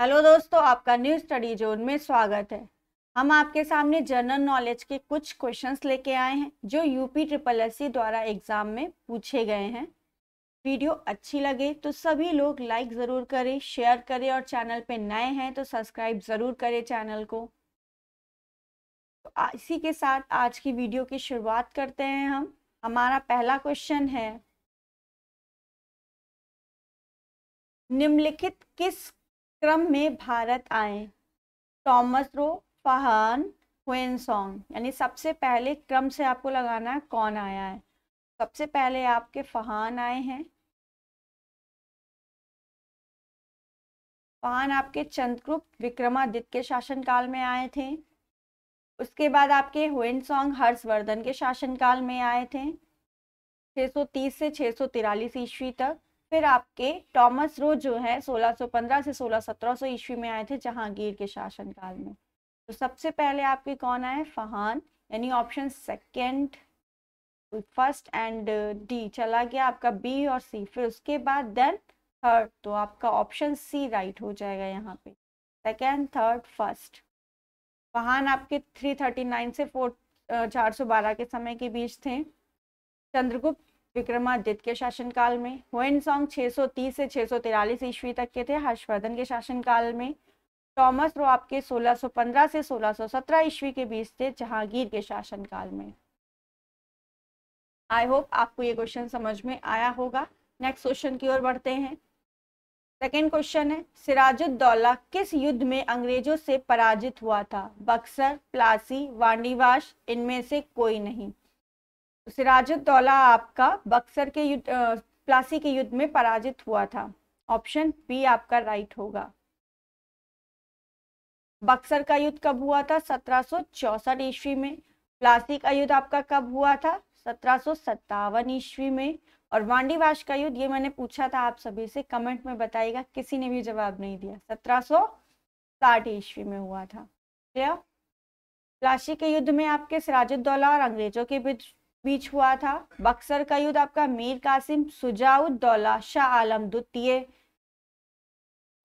Hello दोस्तों आपका new study zone में स्वागत है हम आपके सामने जनरल नॉलेज के कुछ क्वेश्चंस लेके आए हैं जो यूपी ट्रिपल एस द्वारा एग्जाम में पूछे गए हैं वीडियो अच्छी लगे तो सभी लोग लाइक ज़रूर करें शेयर करें और चैनल पे नए हैं तो सब्सक्राइब ज़रूर करें चैनल को तो इसी के साथ आज की वीडियो की शुरुआत करते हैं हम हमारा पहला क्वेश्चन है निम्नलिखित किस क्रम में भारत आए टॉमस रो फहान सॉन्ग यानी सबसे पहले क्रम से आपको लगाना है कौन आया है सबसे पहले आपके फहान आए हैं फहान आपके चंद्रगुप्त विक्रमादित्य के शासनकाल में आए थे उसके बाद आपके सॉन्ग हर्षवर्धन के शासनकाल में आए थे 630 से छः ईस्वी तक फिर आपके टॉमस रो जो है 1615 से सत्रह सौ ईस्वी में आए थे जहांगीर के शासनकाल में तो सबसे पहले आपके कौन आए फहान यानी option second first and D चला गया आपका बी और सी फिर उसके बाद देन थर्ड तो आपका ऑप्शन सी राइट हो जाएगा यहाँ पे सेकेंड थर्ड फर्स्ट फहान आपके 339 से फोर चार के समय के बीच थे चंद्रगुप्त विक्रमादित्य के शासनकाल में हुएनसोंग 630 से 643 ईस्वी तक के थे हर्षवर्धन के शासनकाल में टॉमस सोलह के 1615 से 1617 ईस्वी के बीच थे जहांगीर के शासनकाल में आई होप आपको ये क्वेश्चन समझ में आया होगा नेक्स्ट क्वेश्चन की ओर बढ़ते हैं सेकेंड क्वेश्चन है सिराजुद्दौला किस युद्ध में अंग्रेजों से पराजित हुआ था बक्सर प्लासी वाणीवास इनमें से कोई नहीं दौला आपका बक्सर के युद्ध प्लासी के युद्ध में पराजित हुआ था ऑप्शन बी आपका राइट होगा बक्सर का युद्ध कब हुआ था सत्रह ईस्वी में प्लासी का युद्ध आपका कब हुआ था सत्रह ईस्वी में और वांडीवाश का युद्ध ये मैंने पूछा था आप सभी से कमेंट में बताइएगा किसी ने भी जवाब नहीं दिया सत्रह ईस्वी में हुआ था क्लियर प्लासी के युद्ध में आपके सिराजुद्दौला और अंग्रेजों के बीच बीच हुआ था बक्सर का युद्ध आपका मीर कासिम सुजाउद्दौला शाह आलम द्वितीय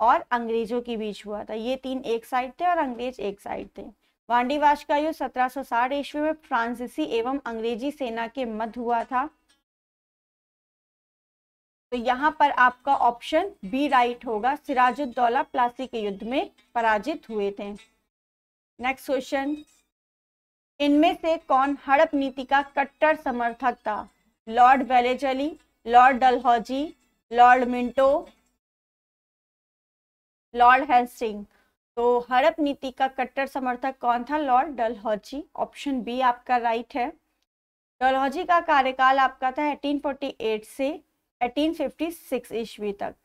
और अंग्रेजों के बीच हुआ था ये तीन एक साइड थे और अंग्रेज एक साइड थे वांडीवाश का युद्ध सत्रह साठ ईस्वी में फ्रांसीसी एवं अंग्रेजी सेना के मध्य हुआ था तो यहाँ पर आपका ऑप्शन बी राइट होगा सिराजुद्दौला प्लासी के युद्ध में पराजित हुए थे नेक्स्ट क्वेश्चन इनमें से कौन हड़प नीति का कट्टर समर्थक था Lord Wellesley Lord Dalhousie Lord Minto Lord Hasting तो हड़प नीति का कट्टर समर्थक कौन था लॉर्ड डलहौजी ऑप्शन बी आपका राइट है डलहौजी का कार्यकाल आपका था 1848 से 1856 ईस्वी तक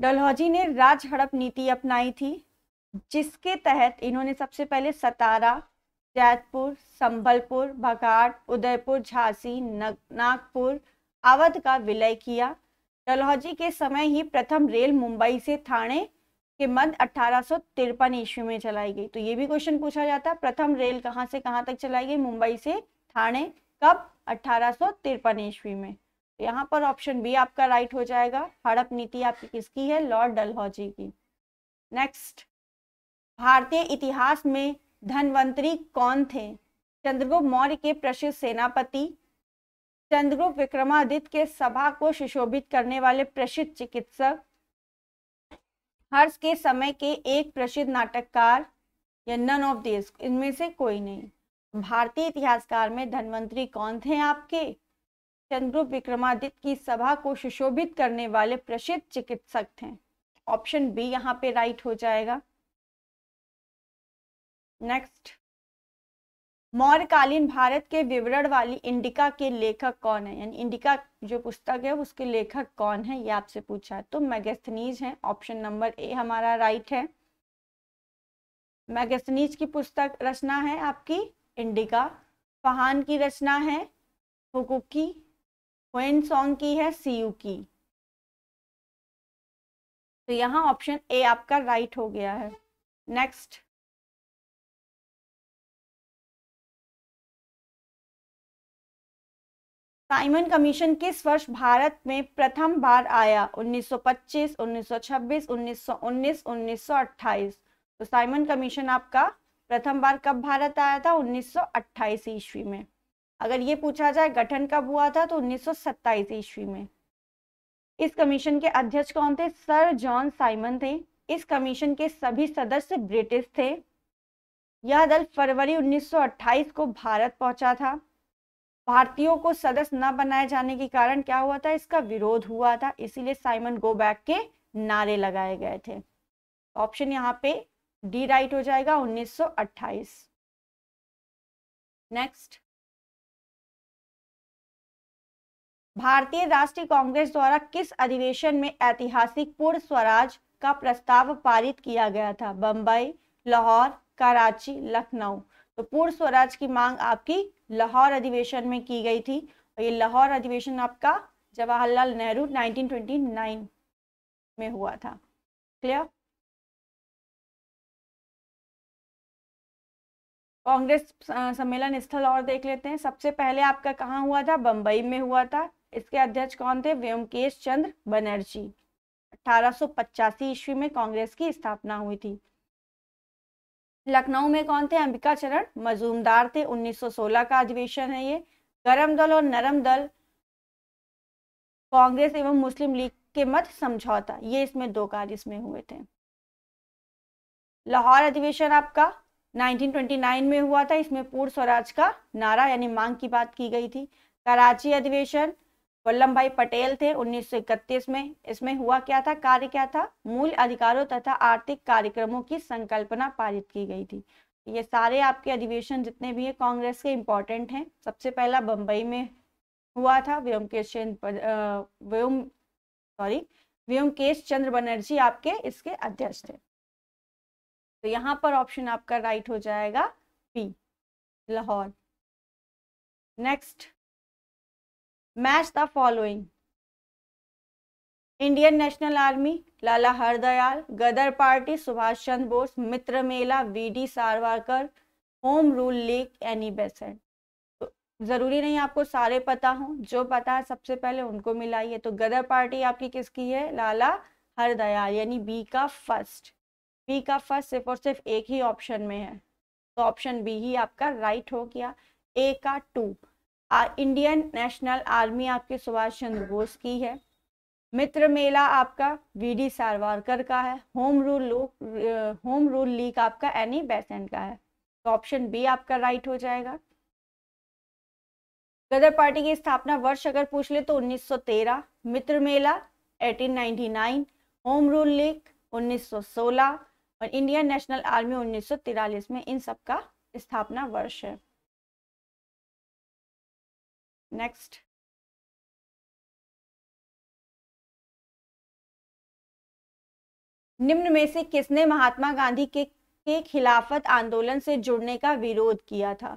डलहौजी ने राज हड़प नीति अपनाई थी जिसके तहत इन्होंने सबसे पहले सतारा जैतपुर संबलपुर बघाट उदयपुर झांसी नागपुर अवध का विलय किया डलहौजी के समय ही प्रथम रेल मुंबई से थाने के मध्य अठारह ईस्वी में चलाई गई तो ये भी क्वेश्चन पूछा जाता है प्रथम रेल कहाँ से कहाँ तक चलाई गई मुंबई से थाने कब अठारह ईस्वी में तो यहाँ पर ऑप्शन बी आपका राइट हो जाएगा हड़प नीति आपकी किसकी है लॉर्ड डलहौजी की नेक्स्ट भारतीय इतिहास में धनवंतरी कौन थे चंद्रगुप्त मौर्य के प्रसिद्ध सेनापति चंद्रगुप्त विक्रमादित्य के सभा को सुशोभित करने वाले प्रसिद्ध चिकित्सक हर्ष के समय के एक प्रसिद्ध नाटककार या नन ऑफ दिस इनमें से कोई नहीं भारतीय इतिहासकार में धनवंतरी कौन थे आपके चंद्रगुप्त विक्रमादित्य की सभा को सुशोभित करने वाले प्रसिद्ध चिकित्सक थे ऑप्शन बी यहाँ पे राइट हो जाएगा नेक्स्ट मौर्यकालीन भारत के विवरण वाली इंडिका के लेखक कौन है यानी इंडिका जो पुस्तक है उसके लेखक कौन है ये आपसे पूछा है तो मैगस्थनीज है ऑप्शन नंबर ए हमारा राइट है मैगस्थनीज की पुस्तक रचना है आपकी इंडिका फहान की रचना है हुकुकी हुन सॉन्ग की है सीयू की तो यहाँ ऑप्शन ए आपका राइट हो गया है नेक्स्ट साइमन कमीशन किस वर्ष भारत में प्रथम बार आया 1925, 1926, 1919, 1928 तो साइमन कमीशन आपका प्रथम बार कब भारत आया था 1928 ईस्वी में अगर ये पूछा जाए गठन कब हुआ था तो 1927 ईस्वी में इस कमीशन के अध्यक्ष कौन थे सर जॉन साइमन थे इस कमीशन के सभी सदस्य ब्रिटिश थे यह दल फरवरी 1928 को भारत पहुंचा था भारतीयों को सदस्य न बनाए जाने के कारण क्या हुआ था इसका विरोध हुआ था इसीलिए साइमन गो बैक के नारे लगाए गए थे ऑप्शन यहाँ पे डी राइट हो जाएगा 1928 नेक्स्ट भारतीय राष्ट्रीय कांग्रेस द्वारा किस अधिवेशन में ऐतिहासिक पूर्ण स्वराज का प्रस्ताव पारित किया गया था बंबई लाहौर कराची लखनऊ तो पूर्ण स्वराज की मांग आपकी लाहौर अधिवेशन में की गई थी और ये लाहौर अधिवेशन आपका जवाहरलाल नेहरू 1929 में हुआ था क्लियर कांग्रेस सम्मेलन स्थल और देख लेते हैं सबसे पहले आपका कहाँ हुआ था बंबई में हुआ था इसके अध्यक्ष कौन थे व्योमकेश चंद्र बनर्जी अठारह ईस्वी में कांग्रेस की स्थापना हुई थी लखनऊ में कौन थे अंबिका चरण मजूमदार थे 1916 का अधिवेशन है ये गरम दल और नरम दल कांग्रेस एवं मुस्लिम लीग के मत समझौता ये इसमें दो कार्य इसमें हुए थे लाहौर अधिवेशन आपका 1929 में हुआ था इसमें पूर्ण स्वराज का नारा यानी मांग की बात की गई थी कराची अधिवेशन वल्लभ भाई पटेल थे 1931 में इसमें हुआ क्या था कार्य क्या था मूल अधिकारों तथा आर्थिक कार्यक्रमों की संकल्पना पारित की गई थी ये सारे आपके अधिवेशन जितने भी है कांग्रेस के इम्पोर्टेंट हैं सबसे पहला बम्बई में हुआ था व्योमकेश चंद्र व्योम सॉरी व्योमकेश चंद्र बनर्जी आपके इसके अध्यक्ष थे तो यहाँ पर ऑप्शन आपका राइट हो जाएगा P Lahore next match the following Indian National Army Lala Hardayal Ghadar party Subhash Chandra Bose Mitra Mela V D Savarkar home rule league Annie Besant तो ज़रूरी नहीं आपको सारे पता हो जो पता है सबसे पहले उनको मिलाइए तो गदर पार्टी आपकी किसकी है लाला हरदयाल यानी बी का फर्स्ट बी का फर्स्ट सिर्फ और सिर्फ एक ही ऑप्शन में है तो ऑप्शन बी ही आपका राइट हो गया ए का टू इंडियन नेशनल आर्मी आपके सुभाष चंद्र बोस की है मित्र मेला आपका वीडी सारवारकर का है होम रूल लोक होम रूल लीग आपका एनी बेसेंट का है तो ऑप्शन बी आपका राइट हो जाएगा गदर पार्टी की स्थापना वर्ष अगर पूछ ले तो 1913 Mitra Mela 1899 home rule league 1916 और इंडियन नेशनल आर्मी 1943 में इन सब का स्थापना वर्ष है नेक्स्ट निम्न में से किसने महात्मा गांधी के के खिलाफत आंदोलन से जुड़ने का विरोध किया था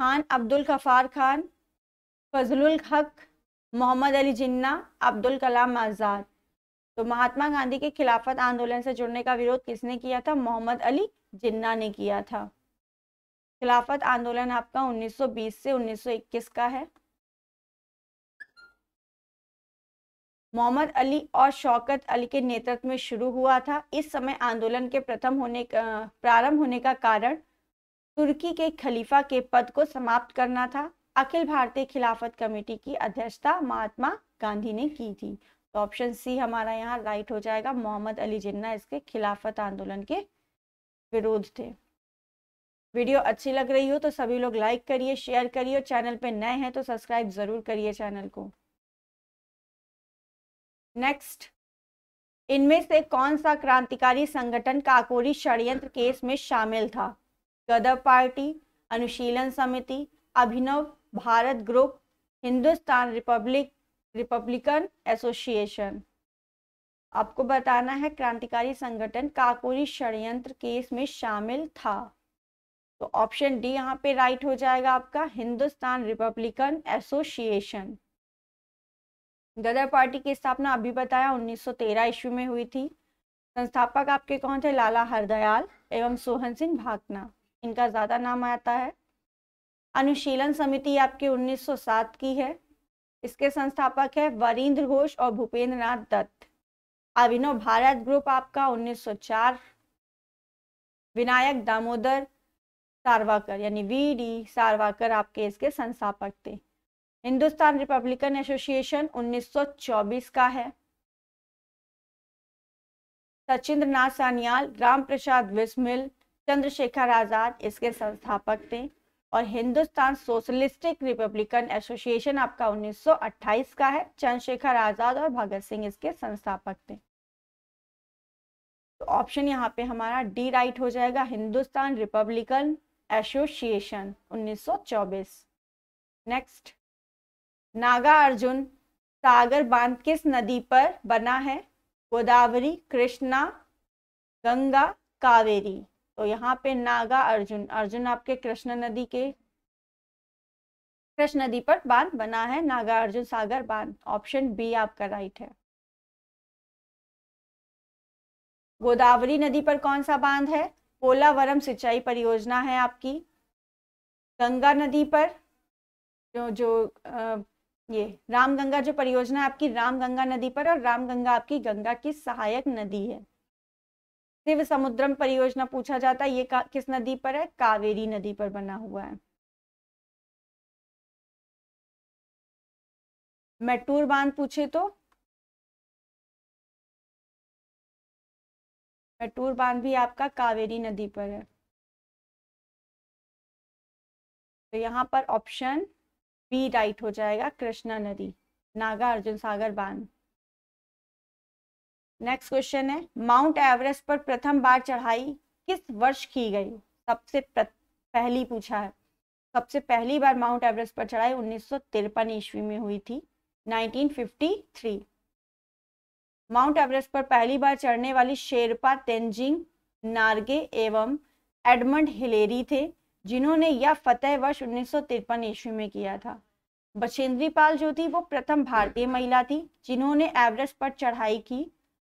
खान अब्दुल गफार खान फजलुल हक मोहम्मद अली जिन्ना अब्दुल कलाम आज़ाद तो महात्मा गांधी के खिलाफत आंदोलन से जुड़ने का विरोध किसने किया था मोहम्मद अली जिन्ना ने किया था खिलाफत आंदोलन आपका 1920 से 1921 का है मोहम्मद अली और शौकत अली के नेतृत्व में शुरू हुआ था इस समय आंदोलन के प्रथम होने का प्रारंभ होने का कारण तुर्की के खलीफा के पद को समाप्त करना था अखिल भारतीय खिलाफत कमेटी की अध्यक्षता महात्मा गांधी ने की थी तो ऑप्शन सी हमारा यहाँ राइट हो जाएगा मोहम्मद अली जिन्ना इसके खिलाफत आंदोलन के विरोध थे वीडियो अच्छी लग रही हो तो सभी लोग लाइक करिए शेयर करिए और चैनल पे नए हैं तो सब्सक्राइब ज़रूर करिए चैनल को नेक्स्ट इनमें से कौन सा क्रांतिकारी संगठन काकोरी षडयंत्र केस में शामिल था गदर party Anushilan Samiti Abhinav Bharat group Hindustan republic republican association आपको बताना है क्रांतिकारी संगठन काकोरी षडयंत्र केस में शामिल था तो ऑप्शन डी यहाँ पे राइट हो जाएगा आपका Hindustan republican association Ghadar party की स्थापना अभी बताया 1913 ईस्वी में हुई थी संस्थापक आपके कौन थे लाला हरदयाल एवं सोहन सिंह भाकना इनका ज़्यादा नाम आता है अनुशीलन समिति आपकी 1907 की है इसके संस्थापक है वरिंद्र घोष और भूपेंद्र नाथ दत्त अभिनव भारत ग्रुप आपका 1904 विनायक दामोदर सारवाकर यानी वी डी सारवाकर आपके इसके संस्थापक थे हिंदुस्तान रिपब्लिकन एसोसिएशन 1924 का है सचिंद्र नाथ सान्याल राम प्रसाद बिस्मिल चंद्रशेखर आजाद इसके संस्थापक थे और हिंदुस्तान सोशलिस्टिक रिपब्लिकन एसोसिएशन आपका 1928 का है चंद्रशेखर आजाद और भगत सिंह इसके संस्थापक थे तो ऑप्शन यहाँ पे हमारा डी राइट हो जाएगा Hindustan republican association 1924 next Nagarjuna Sagar बांध किस नदी पर बना है गोदावरी कृष्णा गंगा कावेरी तो यहाँ पे नागा अर्जुन अर्जुन आपके कृष्णा नदी के कृष्ण नदी पर बांध बना है नागा अर्जुन सागर बांध ऑप्शन बी आपका राइट है गोदावरी नदी पर कौन सा बांध है पोलावरम सिंचाई परियोजना है आपकी गंगा नदी पर जो जो आ, ये रामगंगा जो परियोजना आपकी रामगंगा नदी पर और रामगंगा आपकी गंगा की सहायक नदी है शिव समुद्रम परियोजना पूछा जाता है ये किस नदी पर है कावेरी नदी पर बना हुआ है मैटूर बांध पूछे तो मेटूर बांध भी आपका कावेरी नदी पर है तो यहाँ पर ऑप्शन बी राइट हो जाएगा कृष्णा नदी नागा अर्जुन सागर बांध नेक्स्ट क्वेश्चन है माउंट एवरेस्ट पर प्रथम बार चढ़ाई किस वर्ष की गई सबसे पहली पूछा है सबसे पहली बार माउंट एवरेस्ट पर चढ़ाई उन्नीस ईस्वी में हुई थी 1953 माउंट एवरेस्ट पर पहली बार चढ़ने वाली शेरपा तेंजिंग नार्गे एवं एडमंड हिलेरी थे जिन्होंने यह फतेह वर्ष उन्नीस ईस्वी में किया था बछेंद्री पाल जो थी वो प्रथम भारतीय महिला थी जिन्होंने एवरेस्ट पर चढ़ाई की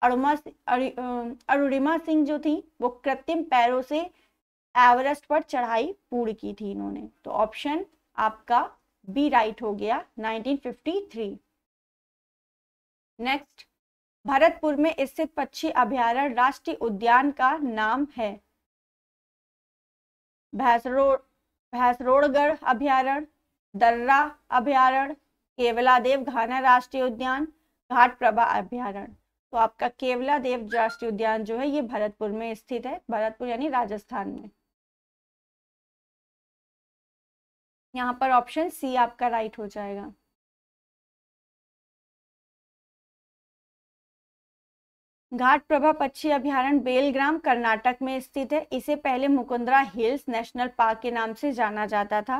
अरुणिमा सिंह जो थी वो कृत्रिम पैरों से एवरेस्ट पर चढ़ाई पूर्ण की थी इन्होंने तो ऑप्शन आपका बी राइट हो गया 1953 नेक्स्ट भरतपुर में स्थित पक्षी अभ्यारण राष्ट्रीय उद्यान का नाम है भैंसरोड़ भैंसरोड़गढ़ अभ्यारण्य दर्रा अभ्यारण्य केवला देव घाना राष्ट्रीय उद्यान घाट प्रभा अभ्यारण्य तो आपका केवला देव राष्ट्रीय उद्यान जो है ये भरतपुर में स्थित है भरतपुर यानी राजस्थान में यहाँ पर ऑप्शन सी आपका राइट हो जाएगा घाट प्रभा पक्षी अभ्यारण बेलग्राम कर्नाटक में स्थित है इसे पहले मुकुंदरा हिल्स नेशनल पार्क के नाम से जाना जाता था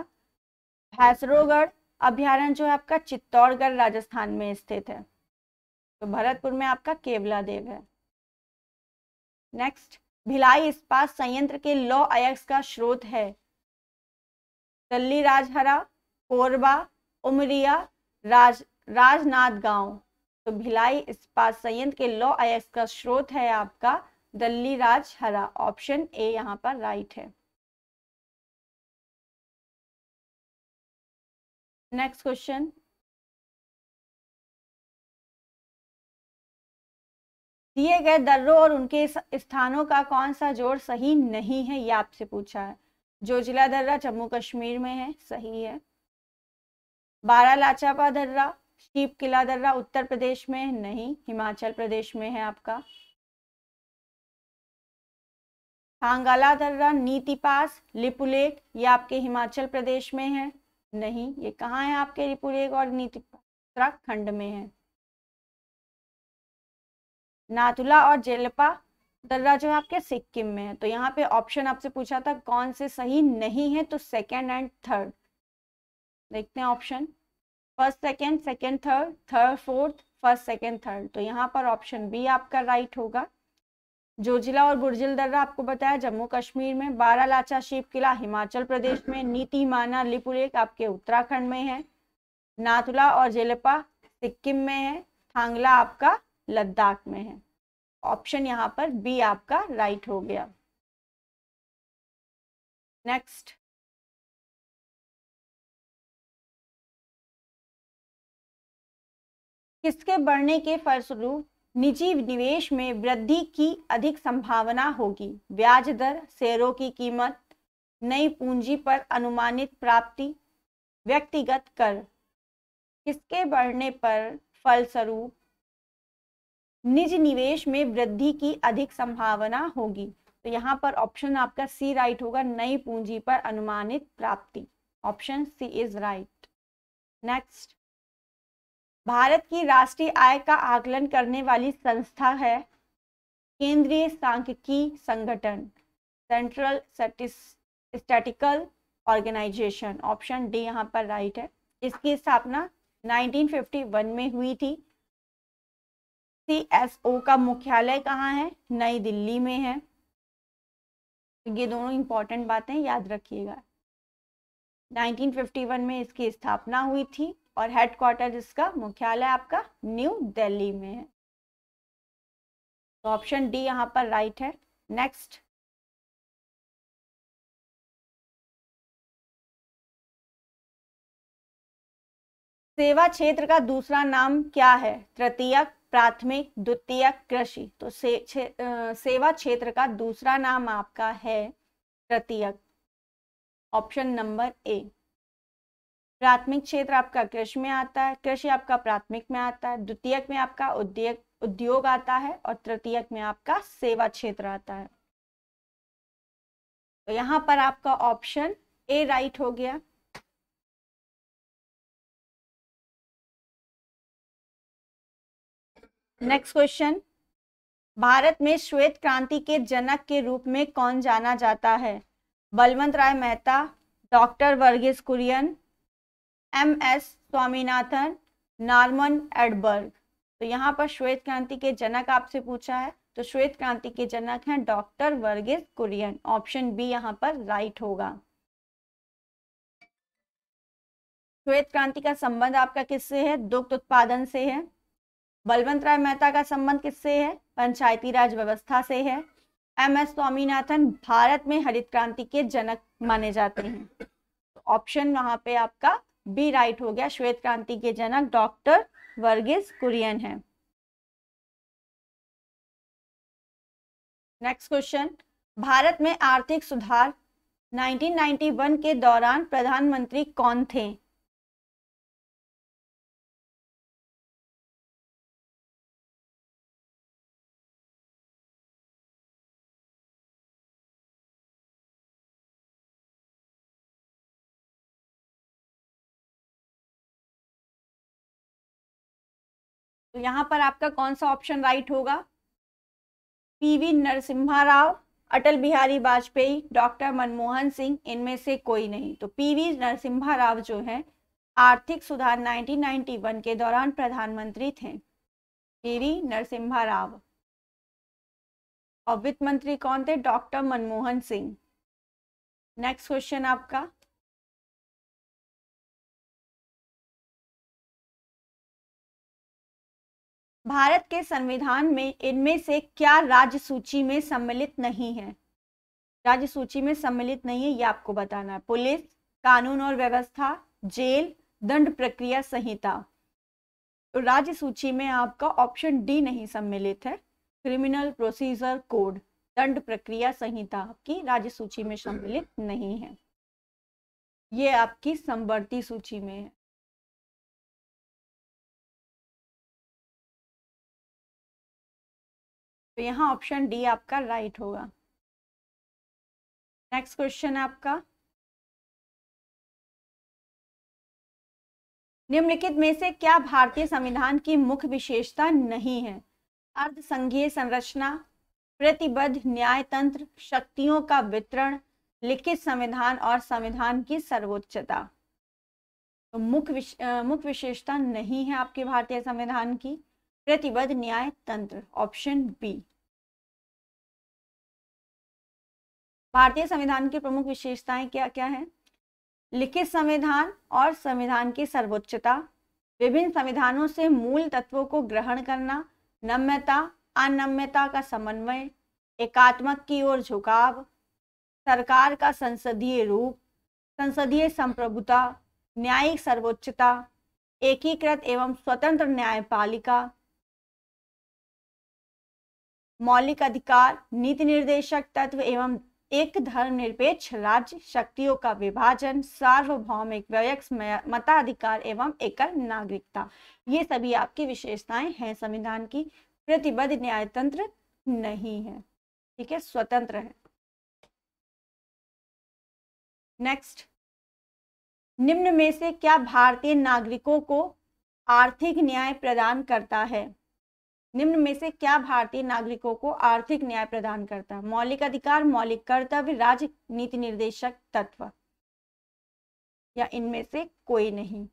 भैंसरोगढ़ अभ्यारण जो है आपका चित्तौड़गढ़ राजस्थान में स्थित है तो भरतपुर में आपका केवला देव है नेक्स्ट भिलाई इस्पात संयंत्र के लौ अयक्स का स्रोत है दल्ली राजहरा कोरबा उमरिया राज राजनाथ गांव तो भिलाई इस्पात संयंत्र के लौ अयस्क का स्रोत है आपका दल्ली राज हरा ऑप्शन ए यहाँ पर राइट है नेक्स्ट क्वेश्चन दिए गए दर्रों और उनके स्थानों का कौन सा जोड़ सही नहीं है ये आपसे पूछा है जोजिला दर्रा जम्मू कश्मीर में है सही है बारा लाचापा दर्रा शीप किला दर्रा उत्तर प्रदेश में नहीं हिमाचल प्रदेश में है आपका हांगाला दर्रा नीति पास लिपुलेक ये आपके हिमाचल प्रदेश में है नहीं ये कहाँ है आपके लिपुलेक और नीति उत्तराखंड में है नाथुला और जेलपा दर्रा जो है आपके सिक्किम में है तो यहाँ पे ऑप्शन आपसे पूछा था कौन से सही नहीं है तो सेकेंड एंड थर्ड देखते हैं option first second second third third fourth first second third तो यहाँ पर ऑप्शन बी आपका राइट होगा जोजिला और बुर्जिल दर्रा आपको बताया जम्मू कश्मीर में बारा लाचा शिव किला हिमाचल प्रदेश में नीति माना लिपुलेक आपके उत्तराखंड में है नाथुला और जेलपा सिक्किम में है थांगला आपका लद्दाख में है ऑप्शन यहाँ पर बी आपका राइट हो गया नेक्स्ट किसके बढ़ने के फलस्वरूप निजी निवेश में वृद्धि की अधिक संभावना होगी ब्याज दर शेयरों की कीमत नई पूंजी पर अनुमानित प्राप्ति व्यक्तिगत कर किसके बढ़ने पर फलस्वरूप निज निवेश में वृद्धि की अधिक संभावना होगी तो यहाँ पर ऑप्शन आपका सी राइट होगा नई पूंजी पर अनुमानित प्राप्ति option C is right next Bharat की राष्ट्रीय आय का आकलन करने वाली संस्था है केंद्रीय सांख्यिकी संगठन central statical organisation option D यहाँ पर राइट है इसकी स्थापना 1951 में हुई थी सी एस ओ का मुख्यालय कहाँ है नई दिल्ली में है ये दोनों इंपॉर्टेंट बातें याद रखिएगा 1951 में इसकी स्थापना हुई थी और हेडक्वार्टर इसका मुख्यालय आपका न्यू दिल्ली में है तो ऑप्शन डी यहाँ पर राइट है नेक्स्ट सेवा क्षेत्र का दूसरा नाम क्या है तृतीयक प्राथमिक द्वितीयक कृषि तो से, छे, आ, सेवा क्षेत्र का दूसरा नाम आपका है तृतीयक ऑप्शन नंबर ए प्राथमिक क्षेत्र आपका कृषि में आता है कृषि आपका प्राथमिक में आता है द्वितीयक में आपका उद्योग उद्योग आता है और तृतीयक में आपका सेवा क्षेत्र आता है तो यहां पर आपका ऑप्शन ए राइट हो गया नेक्स्ट क्वेश्चन भारत में श्वेत क्रांति के जनक के रूप में कौन जाना जाता है Balwant Rai Mehta doctor Verghese Kurien M S Swaminathan Norman Edberg तो यहाँ पर श्वेत क्रांति के जनक आपसे पूछा है तो श्वेत क्रांति के जनक हैं doctor Verghese Kurien option B यहाँ पर राइट होगा श्वेत क्रांति का संबंध आपका किससे है दुग्ध उत्पादन से है बलवंत राय मेहता का संबंध किससे है पंचायती राज व्यवस्था से है एम एस स्वामीनाथन भारत में हरित क्रांति के जनक माने जाते हैं तो ऑप्शन वहां पे आपका बी राइट हो गया श्वेत क्रांति के जनक डॉक्टर वर्गिस कुरियन है नेक्स्ट क्वेश्चन भारत में आर्थिक सुधार 1991 के दौरान प्रधानमंत्री कौन थे तो यहाँ पर आपका कौन सा ऑप्शन राइट होगा पीवी नरसिम्हा राव अटल बिहारी वाजपेयी डॉक्टर मनमोहन सिंह इनमें से कोई नहीं तो पीवी नरसिम्हा राव जो है आर्थिक सुधार 1991 के दौरान प्रधानमंत्री थे पीवी नरसिम्हा राव और वित्त मंत्री कौन थे doctor Manmohan Singh next question आपका भारत के संविधान में इनमें से क्या राज्य सूची में सम्मिलित नहीं है राज्य सूची में सम्मिलित नहीं है ये आपको बताना है पुलिस कानून और व्यवस्था जेल दंड प्रक्रिया संहिता तो राज्य सूची में आपका ऑप्शन डी नहीं सम्मिलित है क्रिमिनल प्रोसीजर कोड दंड प्रक्रिया संहिता आपकी राज्य सूची में अच्छा। सम्मिलित नहीं है ये आपकी संवर्ती सूची में है तो यहाँ ऑप्शन डी आपका राइट होगा नेक्स्ट क्वेश्चन है आपका निम्नलिखित में से क्या भारतीय संविधान की मुख्य विशेषता नहीं है अर्धसंघीय संरचना प्रतिबद्ध न्यायतंत्र शक्तियों का वितरण लिखित संविधान और संविधान की सर्वोच्चता तो मुख्य विश, मुख्य विशेषता नहीं है आपके भारतीय संविधान की प्रतिबद्ध न्याय तंत्र ऑप्शन बी भारतीय संविधान की प्रमुख विशेषताएं क्या क्या है लिखित संविधान और संविधान की सर्वोच्चता विभिन्न संविधानों से मूल तत्वों को ग्रहण करना नम्यता अनम्यता का समन्वय एकात्मक की ओर झुकाव सरकार का संसदीय रूप संसदीय संप्रभुता न्यायिक सर्वोच्चता एकीकृत एवं स्वतंत्र न्यायपालिका मौलिक अधिकार नीति निर्देशक तत्व एवं एक धर्म निरपेक्ष राज्य शक्तियों का विभाजन सार्वभौमिक व्यक्स मताधिकार एवं एकल नागरिकता ये सभी आपकी विशेषताएं हैं संविधान की प्रतिबद्ध न्यायतंत्र नहीं है ठीक है स्वतंत्र है नेक्स्ट निम्न में से क्या भारतीय नागरिकों को आर्थिक न्याय प्रदान करता है निम्न में से क्या भारतीय नागरिकों को आर्थिक न्याय प्रदान करता है मौलिक अधिकार मौलिक कर्तव्य राज्य नीति निर्देशक तत्व या इनमें से कोई नहीं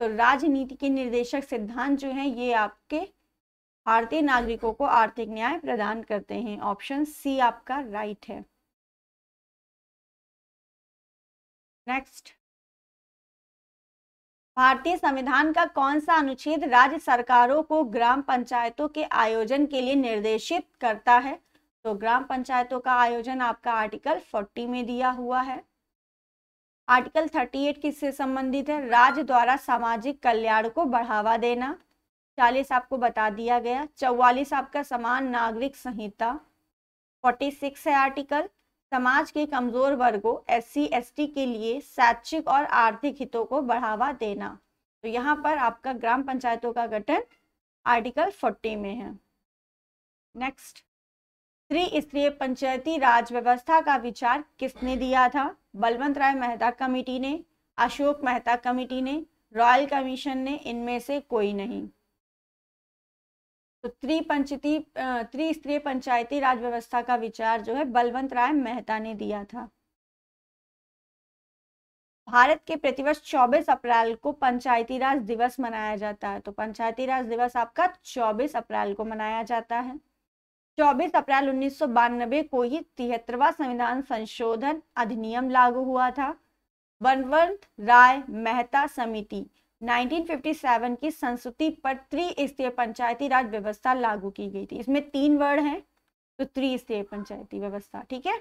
तो राजनीति के निर्देशक सिद्धांत जो हैं ये आपके भारतीय नागरिकों को आर्थिक न्याय प्रदान करते हैं ऑप्शन सी आपका राइट है नेक्स्ट भारतीय संविधान का कौन सा अनुच्छेद राज्य सरकारों को ग्राम पंचायतों के आयोजन के लिए निर्देशित करता है तो ग्राम पंचायतों का आयोजन आपका आर्टिकल 40 में दिया हुआ है आर्टिकल 38 किससे संबंधित है राज्य द्वारा सामाजिक कल्याण को बढ़ावा देना चालीस आपको बता दिया गया चौवालीस आपका समान नागरिक संहिता 46 है आर्टिकल समाज के कमजोर वर्गों एस सी के लिए शैक्षिक और आर्थिक हितों को बढ़ावा देना तो यहाँ पर आपका ग्राम पंचायतों का गठन आर्टिकल 40 में है नेक्स्ट त्रिस्तरीय पंचायती राज व्यवस्था का विचार किसने दिया था बलवंत राय मेहता कमेटी ने अशोक मेहता कमेटी ने रॉयल कमीशन ने इनमें से कोई नहीं तो त्रिपंचती त्रिस्तरीय पंचायती राज व्यवस्था का विचार जो है बलवंत राय मेहता ने दिया था भारत के प्रतिवर्ष 24 अप्रैल को पंचायती राज दिवस मनाया जाता है तो पंचायती राज दिवस आपका 24 अप्रैल को मनाया जाता है 24 अप्रैल उन्नीस को ही तिहत्तरवा संविधान संशोधन अधिनियम लागू हुआ था बनवंत राय मेहता समिति 1957 की संस्कृति पर त्रिस्तरीय पंचायती राज व्यवस्था लागू की गई थी इसमें तीन वर्ड हैं तो त्रिस्तरीय पंचायती व्यवस्था ठीक है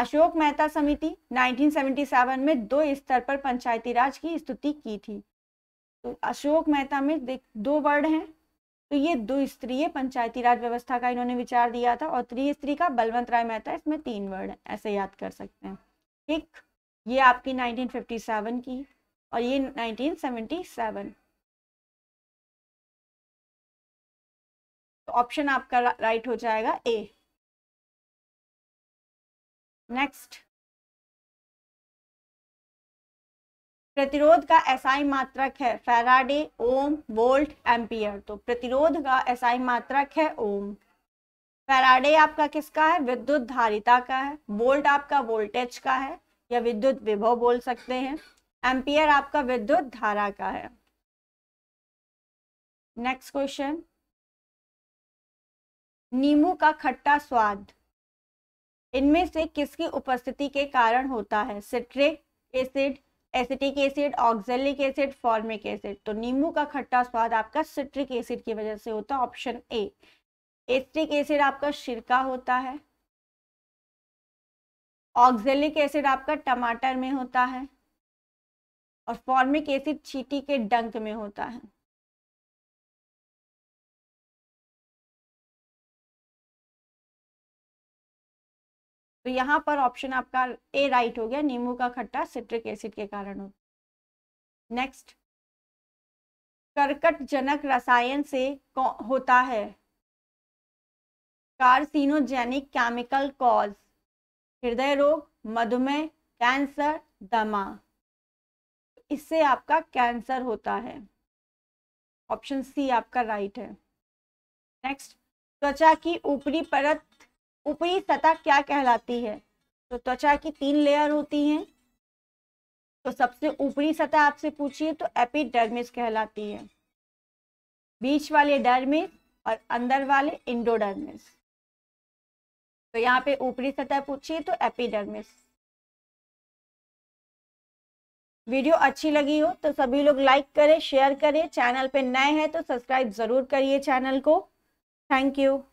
अशोक मेहता समिति 1977 में दो स्तर पर पंचायती राज की स्तुति की थी तो अशोक मेहता में दो वर्ड हैं तो ये दो स्तरीय पंचायती राज व्यवस्था का इन्होंने विचार दिया था और त्रिस्तरीय का बलवंत राय मेहता इसमें तीन वर्ड है ऐसे याद कर सकते हैं ठीक ये आपकी नाइनटीन की और ये 1977 तो ऑप्शन आपका राइट हो जाएगा ए नेक्स्ट प्रतिरोध का एसआई मात्रक है फेराडे ओम वोल्ट एम्पियर तो प्रतिरोध का एसआई मात्रक है ओम फेराडे आपका किसका है विद्युत धारिता का है वोल्ट आपका वोल्टेज का है या विद्युत विभव बोल सकते हैं एम्पियर आपका विद्युत धारा का है नेक्स्ट क्वेश्चन नींबू का खट्टा स्वाद इनमें से किसकी उपस्थिति के कारण होता है citric acid acetic acid oxalic acid formic acid तो नींबू का खट्टा स्वाद आपका सिट्रिक एसिड की वजह से होता है ऑप्शन ए एसिटिक एसिड आपका शिरका होता है ऑक्जेलिक एसिड आपका टमाटर में होता है और फॉर्मिक एसिड चीटी के डंक में होता है तो यहां पर ऑप्शन आपका ए राइट हो गया नींबू का खट्टा सिट्रिक एसिड के कारण नेक्स्ट कर्कट जनक रसायन से होता है कार्सिनोजेनिक केमिकल कॉज हृदय रोग मधुमेह कैंसर दमा इससे आपका कैंसर होता है ऑप्शन सी आपका राइट है नेक्स्ट त्वचा की ऊपरी परत ऊपरी सतह क्या कहलाती है तो त्वचा की तीन लेयर होती हैं तो सबसे ऊपरी सतह आपसे पूछिए तो एपिडर्मिस कहलाती है बीच वाले डर्मिस और अंदर वाले इंडोडर्मिस तो यहाँ पे ऊपरी सतह पूछिए तो एपिडर्मिस वीडियो अच्छी लगी हो तो सभी लोग लाइक करें शेयर करें चैनल पे नए हैं तो सब्सक्राइब ज़रूर करिए चैनल को थैंक यू